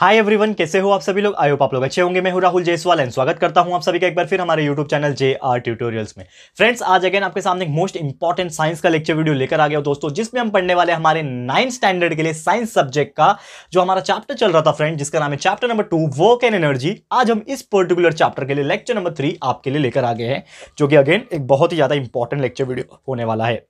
Hi everyone कैसे हो आप सभी लोग होप आप लोग अच्छे होंगे मैं हूं राहुल जयसवाल एंड स्वागत करता हूं आप सभी का एक बार फिर हमारे YouTube channel J R tutorials में फ्रेंड्स आज अगेन आपके सामने एक मोस्ट इंपॉर्टेंट साइंस का लेक्चर वीडियो लेकर आ गया दोस्तों जिसमें हम पढ़ने वाले हमारे नाइन्थ स्टैंडर्ड के लिए साइंस सब्जेक्ट का जो हमारा चैप्टर चल रहा था फ्रेंड जिसका नाम है chapter number two work and energy आज हम इस पर्टिकुलर चैप्टर के लिए लेक्चर नंबर थ्री आपके लिए लेकर आ गए हैं जो कि अगेन एक बहुत ही ज्यादा इंपॉर्टेंट लेक्चर वीडियो होने वाला है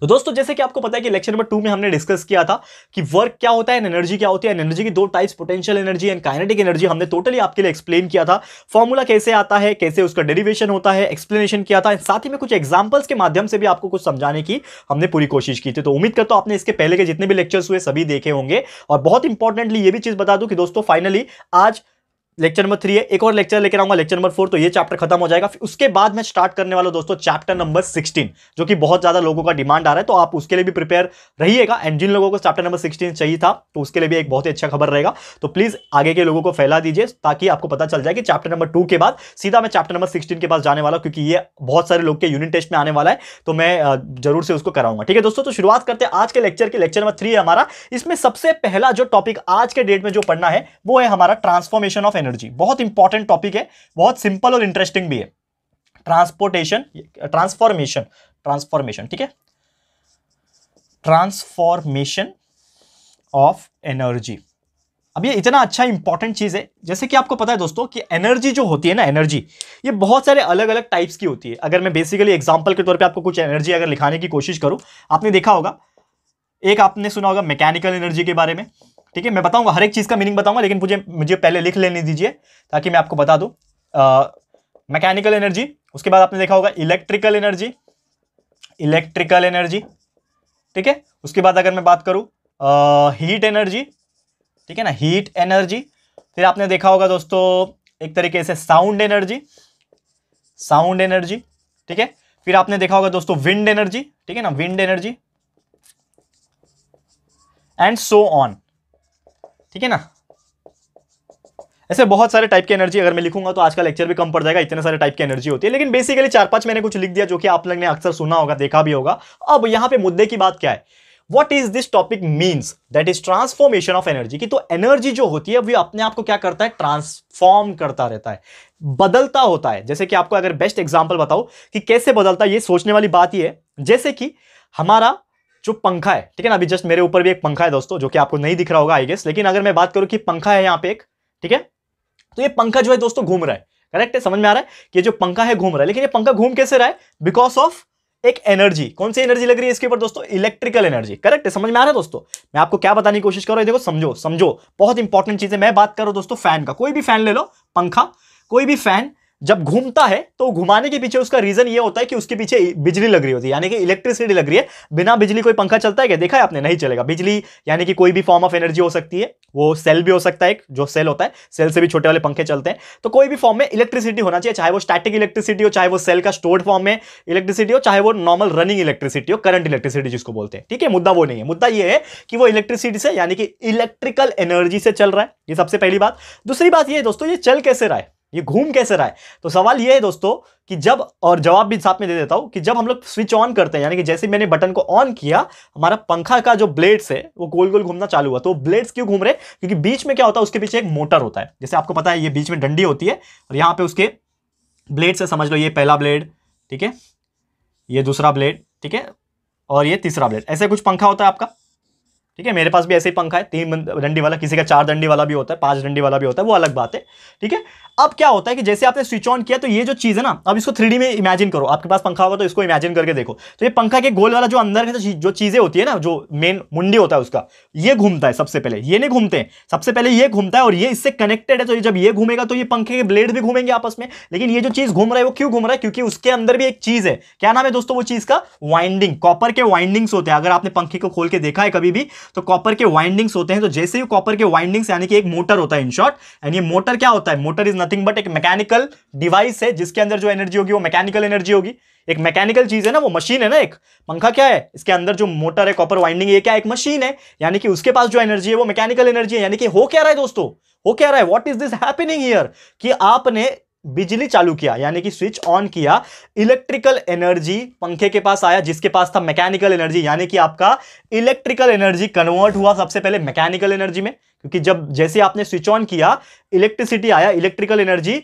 तो दोस्तों जैसे कि आपको पता है कि लेक्चर नंबर टू में हमने डिस्कस किया था कि वर्क क्या होता है एनर्जी क्या होती है एनर्जी की दो types potential energy and kinetic energy हमने टोटली आपके लिए एक्सप्लेन किया था फॉर्मूला कैसे आता है कैसे उसका डेरिवेशन होता है एक्सप्लेनेशन किया था साथ ही में कुछ एग्जाम्पल्स के माध्यम से भी आपको कुछ समझाने की हमने पूरी कोशिश की थी तो उम्मीद करता हूं आपने इसके पहले के जितने भी लेक्चर्स हुए सभी देखे होंगे और बहुत इंपॉर्टेंटली ये भी चीज बता दू कि दोस्तों फाइनली आज लेक्चर नंबर थ्री है एक और लेक्चर लेकर आऊंगा लेक्चर नंबर फोर तो ये चैप्टर खत्म हो जाएगा फिर उसके बाद मैं स्टार्ट करने वाला दोस्तों चैप्टर नंबर सिक्सटीन जो कि बहुत ज्यादा लोगों का डिमांड आ रहा है तो आप उसके लिए भी प्रिपेयर रहिएगा एंड जिन लोगों को चैप्टर नंबर सिक्सटीन चाहिए था तो उसके लिए भी एक बहुत ही अच्छा खबर रहेगा तो प्लीज आगे के लोगों को फैला दीजिए ताकि आपको पता चल जाए कि चैप्टर नंबर टू के बाद सीधा मैं चैप्टर नंबर सिक्सटीन के पास जाने वाला क्योंकि ये बहुत सारे लोग के यूनिट टेस्ट में आने वाला है तो मैं जरूर से उसको कराऊंगा ठीक है दोस्तों तो शुरुआत करते हैं आज के लेक्चर के लेक्चर नंबर थ्री है हमारा इसमें सबसे पहला जो टॉपिक आज के डेट में जो पढ़ना है वो है हमारा ट्रांसफॉर्मेशन ऑफ एनर्जी बहुत इंपॉर्टेंट टॉपिक है बहुत सिंपल और इंटरेस्टिंग भी है ट्रांसपोर्टेशन ट्रांसफॉर्मेशन ट्रांसफॉर्मेशन ठीक है ट्रांसफॉर्मेशन ऑफ एनर्जी अब ये इतना अच्छा इंपॉर्टेंट चीज़ है जैसे कि आपको पता है दोस्तों कि एनर्जी जो होती है ना एनर्जी ये बहुत सारे अलग अलग टाइप्स की होती है अगर मैं बेसिकली एग्जाम्पल के तौर पे आपको कुछ एनर्जी अगर लिखाने की कोशिश करूं आपने देखा होगा एक आपने सुना होगा मैकेनिकल एनर्जी के बारे में ठीक है मैं बताऊंगा हर एक चीज़ का मीनिंग बताऊंगा लेकिन मुझे मुझे पहले लिख लेने दीजिए ताकि मैं आपको बता दूँ मैकेनिकल एनर्जी उसके बाद आपने देखा होगा इलेक्ट्रिकल एनर्जी इलेक्ट्रिकल एनर्जी ठीक है उसके बाद अगर मैं बात करूँ हीट एनर्जी ठीक है ना हीट एनर्जी फिर आपने देखा होगा दोस्तों एक तरीके से साउंड एनर्जी साउंड एनर्जी ठीक है फिर आपने देखा होगा दोस्तों विंड एनर्जी ठीक है ना wind energy and so on ठीक है ना ऐसे बहुत सारे टाइप की एनर्जी अगर मैं लिखूंगा तो आज का लेक्चर भी कम पड़ जाएगा इतने सारे टाइप की एनर्जी होती है लेकिन बेसिकली चार पांच मैंने कुछ लिख दिया जो कि आप लोग ने अक्सर सुना होगा देखा भी होगा अब यहां पे मुद्दे की बात क्या है what is this topic means that is transformation of energy की तो एनर्जी जो होती है वो अपने आप को क्या करता है ट्रांसफॉर्म करता रहता है बदलता होता है जैसे कि आपको अगर बेस्ट एग्जाम्पल बताओ कि कैसे बदलता है ये सोचने वाली बात ही है जैसे कि हमारा जो पंखा है ठीक है ना अभी जस्ट मेरे ऊपर भी एक पंखा है दोस्तों जो कि आपको नहीं दिख रहा होगा आई गेस लेकिन अगर मैं बात करूं कि पंखा है यहाँ पे एक ठीक है तो ये पंखा जो है दोस्तों घूम रहा है करेक्ट है समझ में आ रहा है कि जो पंखा है घूम रहा है लेकिन ये पंखा घूम कैसे रहा है बिकॉज ऑफ एक एनर्जी कौन सी एनर्जी लग रही है इसके ऊपर दोस्तों इलेक्ट्रिकल एनर्जी करेक्ट है समझ में आ रहा है दोस्तों मैं आपको क्या बताने की कोशिश कर रहा हूँ देखो समझो समझो बहुत इंपॉर्टेंट चीज है मैं बात कर रहा हूँ दोस्तों फैन का कोई भी फैन ले लो पंखा कोई भी फैन जब घूमता है तो घुमाने के पीछे उसका रीजन ये होता है कि उसके पीछे बिजली लग रही होती है यानी कि इलेक्ट्रिसिटी लग रही है बिना बिजली कोई पंखा चलता है क्या देखा है आपने नहीं चलेगा बिजली यानी कि कोई भी फॉर्म ऑफ एनर्जी हो सकती है वो सेल भी हो सकता है एक जो सेल होता है सेल से भी छोटे वाले पंखे चलते हैं तो कोई भी फॉर्म में इलेक्ट्रिसिटी होना चाहिए चाहे वो स्टैटिक इलेक्ट्रिसिटी हो चाहे वो सेल का स्टोर्ड फॉर्म में इलेक्ट्रिसिटी हो चाहे वो नॉर्मल रनिंग इलेक्ट्रिसिटी हो करंट इलेक्ट्रिसिटी जिसको बोलते हैं ठीक है मुद्दा वो नहीं है मुद्दा ये है कि वो इलेक्ट्रिसिटी से यानी कि इलेक्ट्रिकल एनर्जी से चल रहा है ये सबसे पहली बात दूसरी बात यह दोस्तों ये चल कैसे रहा है ये घूम कैसे रहा है तो सवाल ये है दोस्तों कि जब और जवाब भी साथ में दे देता हूँ कि जब हम लोग स्विच ऑन करते हैं यानी कि जैसे मैंने बटन को ऑन किया हमारा पंखा का जो ब्लेड्स है वो गोल गोल घूमना चालू हुआ तो ब्लेड्स क्यों घूम रहे क्योंकि बीच में क्या होता है उसके पीछे एक मोटर होता है जैसे आपको पता है ये बीच में डंडी होती है और यहाँ पे उसके ब्लेड से समझ लो ये पहला ब्लेड ठीक है ये दूसरा ब्लेड ठीक है और ये तीसरा ब्लेड ऐसे कुछ पंखा होता है आपका ठीक है मेरे पास भी ऐसे ही पंखा है तीन डंडी वाला किसी का चार डंडी वाला भी होता है पांच डंडी वाला भी होता है वो अलग बात है ठीक है अब क्या होता है कि जैसे आपने स्विच ऑन किया तो ये जो चीज़ है ना अब इसको थ्री में इमेजिन करो आपके पास पंखा होगा तो इसको इमेजिन करके देखो तो ये पंखा के गोल वाला जो अंदर का जो चीज़ें होती है ना जो मेन मुंडी होता है उसका ये घूमता है सबसे पहले ये नहीं घूमते हैं सबसे पहले ये घूमता है और ये इससे कनेक्टेड है तो जब ये घूमेगा तो ये पंखे के ब्लेड भी घूमेंगे आपस में लेकिन ये जो चीज़ घूम रहा है वो क्यों घूम रहा है क्योंकि उसके अंदर भी एक चीज़ है क्या नाम है दोस्तों वो चीज़ का वाइंडिंग कॉपर के वाइंडिंग्स होते हैं अगर आपने पंखे को खोल के देखा है कभी भी तो कॉपर के वाइंडिंग्स होते हैं तो जैसे ही कॉपर के वाइंडिंग्स यानी कि एक मोटर होता है इन शॉर्ट एंड ये मोटर क्या होता है मोटर इज नथिंग बट एक मैकेनिकल डिवाइस है जिसके अंदर जो एनर्जी होगी वो मैकेनिकल एनर्जी होगी एक मैकेनिकल चीज है ना वो मशीन है ना एक पंखा क्या है इसके अंदर जो मोटर है कॉपर वाइंडिंग ये क्या एक मशीन है यानी कि उसके पास जो एनर्जी है वो मैकेनिकल एनर्जी है यानी कि हो क्या रहा है दोस्तों हो क्या रहा है what is this happening here कि आपने बिजली चालू किया यानी कि स्विच ऑन किया इलेक्ट्रिकल एनर्जी पंखे के पास आया जिसके पास था मैकेनिकल एनर्जी यानी कि आपका इलेक्ट्रिकल एनर्जी कन्वर्ट हुआ सबसे पहले मैकेनिकल एनर्जी में क्योंकि जब जैसे आपने स्विच ऑन किया इलेक्ट्रिसिटी आया इलेक्ट्रिकल एनर्जी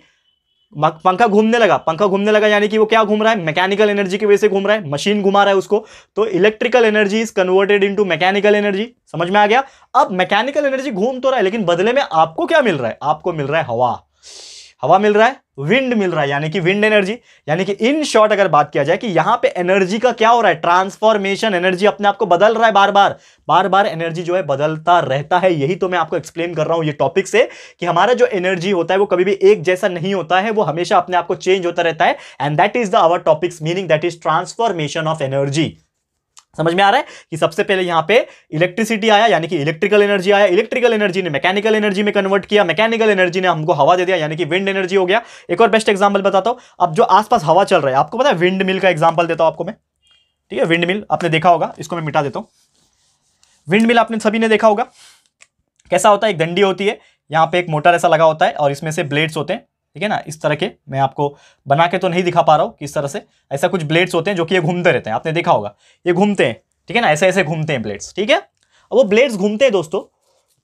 पंखा घूमने लगा पंखा घूमने लगा यानी कि वो क्या घूम रहा है मैकेनिकल एनर्जी की वजह से घूम रहा है मशीन घुमा रहा है उसको तो electrical energy is converted into mechanical energy समझ में आ गया अब मैकेनिकल एनर्जी घूम तो रहा है लेकिन बदले में आपको क्या मिल रहा है आपको मिल रहा है हवा हवा मिल रहा है विंड मिल रहा है यानी कि विंड एनर्जी यानी कि इन शॉर्ट अगर बात किया जाए कि यहां पे एनर्जी का क्या हो रहा है ट्रांसफॉर्मेशन एनर्जी अपने आप को बदल रहा है बार बार बार बार एनर्जी जो है बदलता रहता है यही तो मैं आपको एक्सप्लेन कर रहा हूं ये टॉपिक से कि हमारा जो एनर्जी होता है वो कभी भी एक जैसा नहीं होता है वो हमेशा अपने आपको चेंज होता रहता है and that is the our topics meaning that is transformation of energy समझ में आ रहा है कि सबसे पहले यहाँ पे इलेक्ट्रिसिटी आया यानी कि इलेक्ट्रिकल एनर्जी आया इलेक्ट्रिकल एनर्जी ने मैकेनिकल एनर्जी में कन्वर्ट किया मैकेनिकल एनर्जी ने हमको हवा दे दिया यानी कि विंड एनर्जी हो गया एक और बेस्ट एग्जाम्पल बताता हूँ अब जो आसपास हवा चल रहा है आपको पता है विंड मिल का एग्जाम्पल देता हूँ आपको मैं ठीक है विंड मिल आपने देखा होगा इसको मैं मिटा देता हूँ विंड मिल आपने सभी ने देखा होगा कैसा होता है एक डंडी होती है यहाँ पे एक मोटर ऐसा लगा होता है और इसमें से ब्लेड्स होते हैं ठीक है ना इस तरह के मैं आपको बना के तो नहीं दिखा पा रहा हूँ किस तरह से ऐसा कुछ ब्लेड्स होते हैं जो कि ये घूमते रहते हैं आपने देखा होगा ये घूमते हैं ठीक है ना ऐसे ऐसे घूमते हैं ब्लेड्स ठीक है अब वो ब्लेड्स घूमते हैं दोस्तों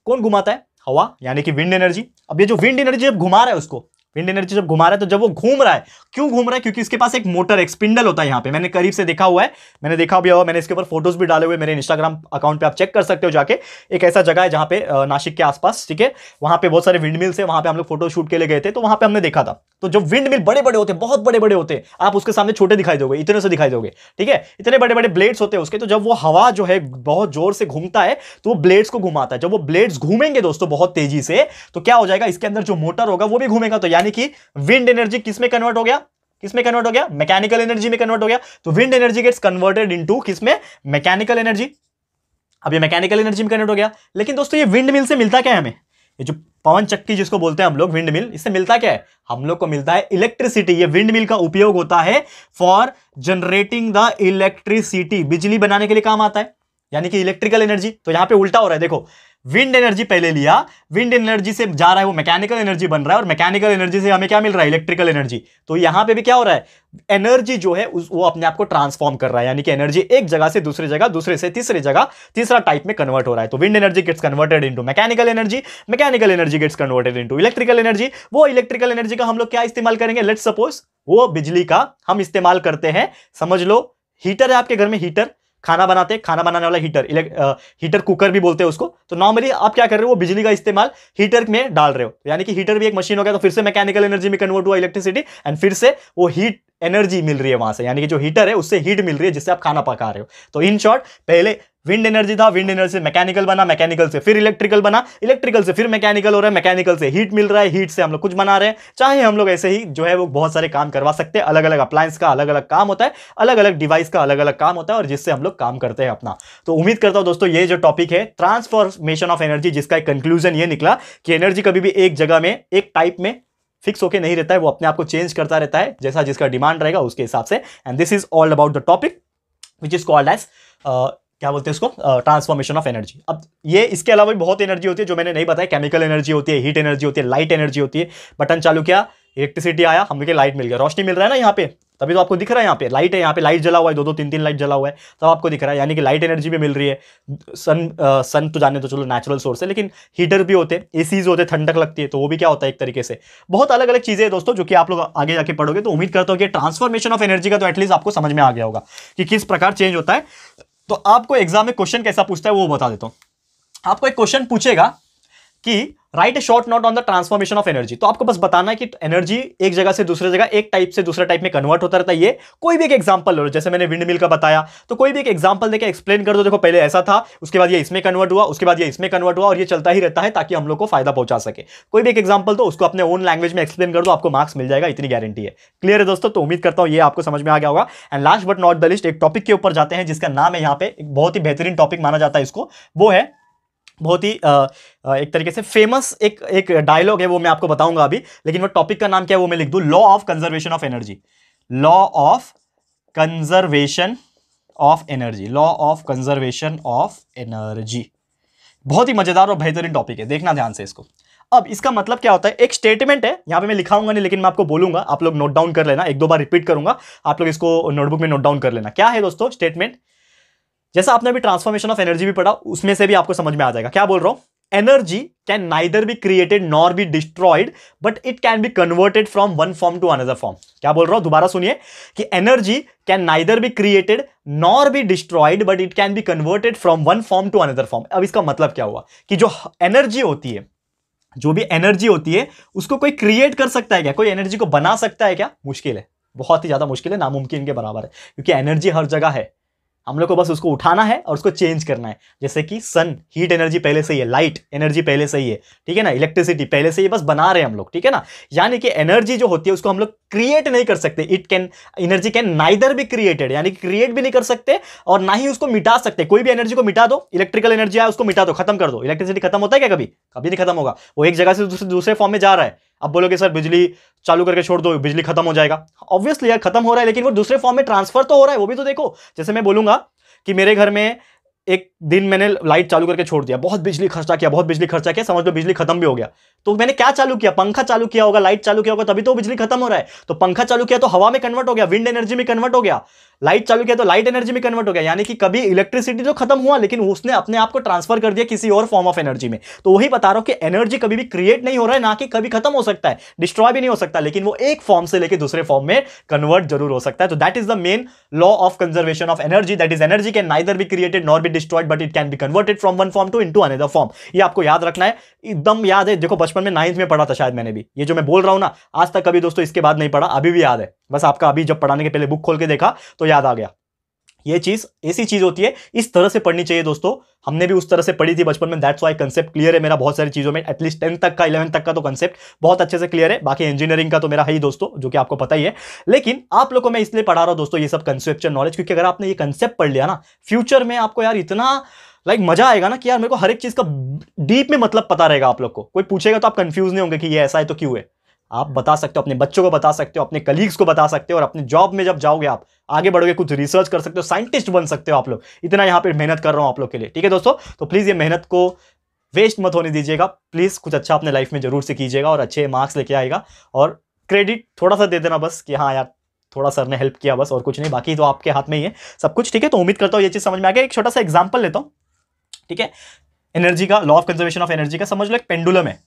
कौन घुमाता है हवा यानी कि विंड एनर्जी अब ये जो विंड एनर्जी जब घुमा रहा है उसको विंड एनर्जी जब घुमा रहा है तो जब वो घूम रहा है क्यों घूम रहा है क्योंकि इसके पास एक मोटर एक स्पिंडल होता है यहाँ पे मैंने करीब से देखा हुआ है मैंने देखा भी हुआ मैंने इसके ऊपर फोटोज भी डाले हुए मेरे इंस्टाग्राम अकाउंट पे आप चेक कर सकते हो जाके एक ऐसा जगह है जहाँ पे नासिक के आसपास ठीक है वहाँ पे बहुत सारे विंड मिल्स है वहाँ पे हम लोग फोटो शूट के लिए गए थे तो वहाँ पे हमने देखा था तो जब विंड मिल बड़े बड़े होते बहुत बड़े बड़े होते आप उसके सामने छोटे दिखाई दोगे इतने से दिखाई दोगे ठीक है इतने बड़े बड़े ब्लेड्स होते हैं उसके तो जब वो हवा जो है बहुत जोर से घूमता है तो वो ब्लेड्स को घुमाता है जब वो ब्लेड्स घूमेंगे दोस्तों बहुत तेजी से तो क्या हो जाएगा इसके अंदर जो मोटर होगा वो भी घूमेगा तो यानी कि विंड एनर्जी किसमें कन्वर्ट हो गया किसमें कन्वर्ट हो गया मैकेनिकल एनर्जी में कन्वर्ट हो गया तो wind energy gets converted into किसमें मैकेनिकल एनर्जी अब ये मैकेनिकल एनर्जी में कन्वर्ट हो गया लेकिन दोस्तों ये विंड मिल से मिलता क्या है हमें ये जो पवन चक्की जिसको बोलते हैं हम लोग विंड मिल इससे मिलता क्या है हम लोग को मिलता है इलेक्ट्रिसिटी ये विंड मिल का उपयोग होता है फॉर जनरेटिंग द इलेक्ट्रिसिटी बिजली बनाने के लिए काम आता है यानी कि इलेक्ट्रिकल एनर्जी तो यहां पे उल्टा हो रहा है देखो विंड एनर्जी पहले लिया विंड एनर्जी से जा रहा है वो मैकेनिकल एनर्जी बन रहा है और मैकेनिकल एनर्जी से हमें क्या मिल रहा है इलेक्ट्रिकल एनर्जी तो यहां पे भी क्या हो रहा है एनर्जी जो है उस, वो अपने आप को ट्रांसफॉर्म कर रहा है यानी कि एनर्जी एक जगह से दूसरी जगह दूसरे से तीसरी जगह तीसरा टाइप में कन्वर्ट हो रहा है तो wind energy gets converted into mechanical energy mechanical energy gets converted into electrical energy वो इलेक्ट्रिकल एनर्जी का हम लोग क्या इस्तेमाल करेंगे लेट सपोज वो बिजली का हम इस्तेमाल करते हैं समझ लो हीटर है आपके घर में हीटर खाना बनाते हैं खाना बनाने वाला हीटर आ, हीटर कुकर भी बोलते हैं उसको तो नॉर्मली आप क्या कर रहे हो वो बिजली का इस्तेमाल हीटर में डाल रहे हो तो यानी कि हीटर भी एक मशीन हो गया तो फिर से मैकेनिकल एनर्जी में कन्वर्ट हुआ इलेक्ट्रिसिटी एंड फिर से वो हीट एनर्जी मिल रही है वहां से यानी कि जो हीटर है उससे हीट मिल रही है जिससे आप खाना पका रहे हो तो इन शॉर्ट पहले विंड एनर्जी था विंड एनर्जी से मैकेनिकल बना मैकेनिकल से फिर इलेक्ट्रिकल बना इलेक्ट्रिकल से फिर मैकेनिकल हो रहा है मैकेनिकल से हीट मिल रहा है हीट से हम लोग कुछ बना रहे हैं चाहे हम लोग ऐसे ही जो है वो बहुत सारे काम करवा सकते हैं अलग अलग अप्लायंस का अलग अलग काम होता है अलग अलग डिवाइस का अलग अलग काम होता है और जिससे हम लोग काम करते हैं अपना तो उम्मीद करता हूँ दोस्तों ये जो टॉपिक है ट्रांसफॉर्मेशन ऑफ एनर्जी जिसका एक कंक्लूजन ये निकला कि एनर्जी कभी भी एक जगह में एक टाइप में फिक्स होके नहीं रहता है वो अपने आप को चेंज करता रहता है जैसा जिसका डिमांड रहेगा उसके हिसाब से and this is all about the topic which is called as क्या बोलते हैं उसको ट्रांसफॉर्मेशन ऑफ एनर्जी अब ये इसके अलावा भी बहुत एनर्जी होती है जो मैंने नहीं बताया केमिकल एनर्जी होती है हीट एनर्जी होती है लाइट एनर्जी होती है बटन चालू किया इलेक्ट्रिसिटी आया हम लोग लाइट मिल गया रोशनी मिल रहा है ना यहाँ पे तभी तो आपको दिख रहा है यहाँ पे लाइट है यहाँ पे लाइट जला हुआ है दो दो तीन तीन लाइट जला हुआ है तब आपको दिख रहा है यानी कि लाइट एनर्जी भी मिल रही है सन सन तो जाने तो चलो नेचुरल सोर्स है लेकिन हीटर भी होते हैं एसीज होते ठंडक लगती है तो वो भी क्या होता है एक तरीके से बहुत अलग अलग चीज़ें दोस्तों जो कि आप लोग आगे जाके पढ़ोगे तो उम्मीद करता हूँ कि ट्रांसफॉर्मेशन ऑफ एनर्जी का तो एटलीस्ट आपको समझ में आ गया होगा कि किस प्रकार चेंज होता है तो आपको एग्जाम में क्वेश्चन कैसा पूछता है वो बता देता हूं आपको एक क्वेश्चन पूछेगा कि write a short note on the transformation of energy तो आपको बस बताना है कि एनर्जी एक जगह से दूसरे जगह एक टाइप से दूसरे टाइप में कन्वर्ट होता रहता है ये कोई भी एक एग्जाम्पल लो जैसे मैंने विंड मिल का बताया तो कोई भी एक एग्जाम्पल देकर एक्सप्लेन कर दो देखो पहले ऐसा था उसके बाद ये इसमें कन्वर्ट हुआ उसके बाद ये इसमें कन्वर्ट हुआ और ये चलता ही रहता है ताकि हम लोग को फायदा पहुंचा सके कोई भी एक एग्जाम्पल दो उसको अपने ओन लैंग्वेज में एक्सप्लेन कर दो आपको मार्क्स मिल जाएगा इतनी गारंटी है क्लियर है दोस्तों तो उम्मीद करता हूँ ये आपको समझ में आ गया होगा and last but not the least एक टॉपिक के ऊपर जाते हैं जिसका नाम है यहाँ पे एक बहुत ही बेहतरीन टॉपिक माना जाता है इसको वो है बहुत ही एक तरीके से फेमस एक एक डायलॉग है वो मैं आपको बताऊंगा अभी लेकिन वो टॉपिक का नाम क्या है वो मैं लिख दू law of conservation of energy law of conservation of energy law of conservation of energy बहुत ही मजेदार और बेहतरीन टॉपिक है देखना ध्यान से इसको अब इसका मतलब क्या होता है एक स्टेटमेंट है यहाँ पे मैं लिखाऊंगा नहीं लेकिन मैं आपको बोलूंगा आप लोग नोट डाउन कर लेना एक दो बार रिपीट करूंगा आप लोग इसको नोटबुक में नोट डाउन कर लेना क्या है दोस्तों स्टेटमेंट जैसा आपने अभी ट्रांसफॉर्मेशन ऑफ एनर्जी भी पढ़ा उसमें से भी आपको समझ में आ जाएगा क्या बोल रहा हूँ energy can neither be created nor be destroyed but it can be converted from one form to another form क्या बोल रहा हूं दोबारा सुनिए कि energy can neither be created nor be destroyed but it can be converted from one form to another form अब इसका मतलब क्या हुआ कि जो एनर्जी होती है जो भी एनर्जी होती है उसको कोई क्रिएट कर सकता है क्या कोई एनर्जी को बना सकता है क्या मुश्किल है बहुत ही ज्यादा मुश्किल है नामुमकिन के बराबर है क्योंकि एनर्जी हर जगह है हम लोग को बस उसको उठाना है और उसको चेंज करना है जैसे कि सन हीट एनर्जी पहले से ही है लाइट एनर्जी पहले से ही है ठीक है ना इलेक्ट्रिसिटी पहले से ही बस बना रहे हैं हम लोग ठीक है ना यानी कि एनर्जी जो होती है उसको हम लोग क्रिएट नहीं कर सकते it can energy can neither be created यानी कि क्रिएट भी नहीं कर सकते और ना ही उसको मिटा सकते कोई भी एनर्जी को मिटा दो इलेक्ट्रिकल एनर्जी आए उसको मिटा दो खत्म कर दो इलेक्ट्रिसिटी खत्म होता है क्या कभी कभी नहीं खत्म होगा वो एक जगह से दूसरे दूसरे फॉर्म में जा रहा है अब बोलोगे सर बिजली चालू करके छोड़ दो बिजली खत्म हो जाएगा ऑब्वियसली यार खत्म हो रहा है लेकिन वो दूसरे फॉर्म में ट्रांसफर तो हो रहा है वो भी तो देखो जैसे मैं बोलूंगा कि मेरे घर में एक दिन मैंने लाइट चालू करके छोड़ दिया बहुत बिजली खर्चा किया बहुत बिजली खर्चा किया समझ लो बिजली खत्म भी हो गया तो मैंने क्या चालू किया पंखा चालू किया होगा लाइट चालू किया होगा तभी तो बिजली खत्म हो रहा है तो पंखा चालू किया तो हवा में कन्वर्ट हो गया विंड एनर्जी में कन्वर्ट हो गया लाइट चालू किया तो लाइट एनर्जी में कन्वर्ट हो गया यानी कि कभी इलेक्ट्रिसिटी तो खत्म हुआ लेकिन उसने अपने आप को ट्रांसफर कर दिया किसी और फॉर्म ऑफ एनर्जी में तो वही बता रहा हूं कि एनर्जी कभी भी क्रिएट नहीं हो रहा है ना कि कभी खत्म हो सकता है डिस्ट्रॉय भी नहीं हो सकता लेकिन वो एक फॉर्म से लेकर दूसरे फॉर्म में कन्वर्ट जरूर हो सकता है तो that is the main law of conservation of energy that is energy can neither be created nor be destroyed but it can be converted from one form to in another form ये आपको याद रखना है एकदम याद है देखो बस बचपन में नाइन्थ में पढ़ा था शायद मैंने भी ये जो मैं बोल रहा हूँ ना आज तक कभी दोस्तों इसके बाद नहीं पढ़ा अभी भी याद है बस आपका अभी जब पढ़ाने के पहले बुक खोल के देखा तो याद आ गया ये चीज ऐसी चीज होती है इस तरह से पढ़नी चाहिए दोस्तों हमने भी उस तरह से पढ़ी थी बचपन में दैट्स वाई कंसेप्ट क्लियर है मेरा बहुत सारी चीजों में एटलीस्ट टेंथ तक का इलेवन तक का तो कंसेप्ट बहुत अच्छे से क्लियर है बाकी इंजीनियरिंग का तो मेरा है ही दोस्तों जो कि आपको पता ही है लेकिन आप लोगों को मैं इसलिए पढ़ा रहा हूँ दोस्तों ये सब कंसेप्चुअल नॉलेज क्योंकि अगर आपने ये कंसेप्ट पढ़ लिया ना फ्यूचर में आपको यार इतना लाइक मजा आएगा ना कि यार मेरे को हर एक चीज़ का डीप में मतलब पता रहेगा आप लोग को कोई पूछेगा तो आप कंफ्यूज नहीं होंगे कि ये ऐसा है तो क्यों है आप hmm. बता सकते हो अपने बच्चों को बता सकते हो अपने कलीग्स को बता सकते हो और अपने जॉब में जब जाओगे आप आगे बढ़ोगे कुछ रिसर्च कर सकते हो साइंटिस्ट बन सकते हो आप लोग इतना यहाँ पे मेहनत कर रहा हूँ आप लोग के लिए ठीक है दोस्तों तो प्लीज़ ये मेहनत को वेस्ट मत होने दीजिएगा प्लीज़ कुछ अच्छा अपने लाइफ में जरूर से कीजिएगा और अच्छे मार्क्स लेके आएगा और क्रेडिट थोड़ा सा दे देना बस कि हाँ यार थोड़ा सर ने हेल्प किया बस और कुछ नहीं बाकी तो आपके हाथ में ही है सब कुछ ठीक है तो उम्मीद करता हूँ ये चीज़ समझ में आ गया एक छोटा सा एग्जाम्पल लेता हूँ ठीक है एनर्जी का law of conservation of energy का समझ लो एक पेंडुलम है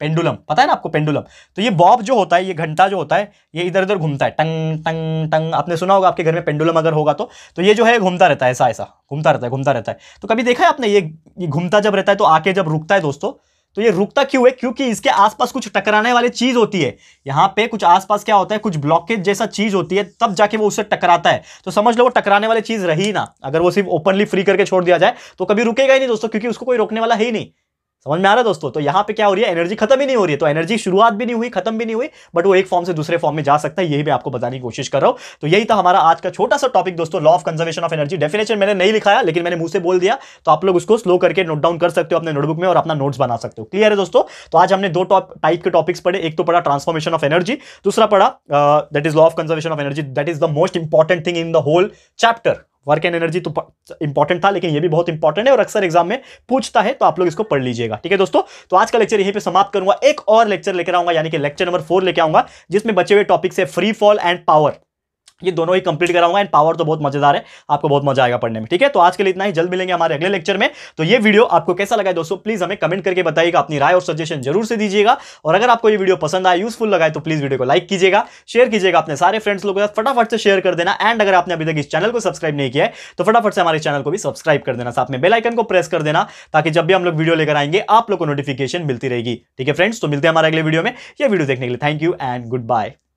पेंडुलम पता है ना आपको पेंडुलम तो ये बॉब जो होता है ये घंटा जो होता है ये इधर उधर घूमता है टंग टंग टंग आपने सुना होगा आपके घर में पेंडुलम अगर होगा तो तो ये जो है घूमता रहता है ऐसा ऐसा घूमता रहता है घूमता रहता है तो कभी देखा है आपने ये घूमता जब रहता है तो आके जब रुकता है दोस्तों तो ये रुकता क्यों है क्योंकि इसके आसपास कुछ टकराने वाली चीज होती है यहाँ पे कुछ आसपास क्या होता है कुछ ब्लॉकेज जैसा चीज होती है तब जाके वो उससे टकराता है तो समझ लो वो टकराने वाली चीज रही ना अगर वो सिर्फ ओपनली फ्री करके छोड़ दिया जाए तो कभी रुकेगा ही नहीं दोस्तों क्योंकि उसको कोई रोकने वाला है ही नहीं समझ में आ रहा है दोस्तों तो यहाँ पे क्या हो रही है एनर्जी खत्म ही नहीं हो रही है तो एनर्जी शुरुआत भी नहीं हुई खत्म भी नहीं हुई बट वो एक फॉर्म से दूसरे फॉर्म में जा सकता है यही मैं आपको बताने की कोशिश कर रहा हूँ तो यही था हमारा आज का छोटा सा टॉपिक दोस्तों law of conservation of energy definition मैंने नहीं लिखाया लेकिन मैंने मुंह से बोल दिया तो आप लोग उसको स्लो करके नोट डाउन कर सकते हो अपने नोटबुक में और अपना नोट्स बना सकते हो क्लियर है दोस्तों तो आज हमने दो टाइप के टॉपिक्स पढ़े एक तो पढ़ा ट्रांसफॉर्मेशन ऑफ एनर्जी दूसरा पढ़ा that is law of conservation of energy that is the most important thing in the whole chapter work and energy तो इंपॉर्टेंट था लेकिन ये भी बहुत इंपॉर्टेंट है और अक्सर एग्जाम में पूछता है तो आप लोग इसको पढ़ लीजिएगा ठीक है दोस्तों तो आज का लेक्चर यहीं पे समाप्त करूंगा एक और लेक्चर लेकर आऊंगा यानी कि लेक्चर नंबर फोर लेकर आऊंगा जिसमें बचे हुए टॉपिक है फ्री फॉल एंड पावर ये दोनों ही कंप्लीट कराऊंगा एंड पावर तो बहुत मजेदार है आपको बहुत मजा आएगा पढ़ने में ठीक है तो आज के लिए इतना ही जल्द मिलेंगे हमारे अगले लेक्चर में तो ये वीडियो आपको कैसा लगा दोस्तों प्लीज हमें कमेंट करके बताइएगा अपनी राय और सजेशन जरूर से दीजिएगा और अगर आपको ये वीडियो पसंद आए यूजफुल लगाए तो प्लीज वीडियो को लाइक कीजिएगा शेयर कीजिएगा अपने सारे फ्रेंड्स लोगों के साथ फटाफट से शेयर कर देना एंड अगर आपने अभी तक इस चैनल को सब्सक्राइब नहीं किया है तो फटाफट से हमारे चैनल को भी सब्सक्राइब कर देना साथ में बेलाइकन को प्रेस कर देना ताकि जब भी हम लोग वीडियो लेकर आएंगे आप लोग को नोटिफिकेशन मिलती रहेगी ठीक है फ्रेंड्स तो मिलते हैं हमारे अगले वीडियो में यह वीडियो देखने के लिए thank you and good bye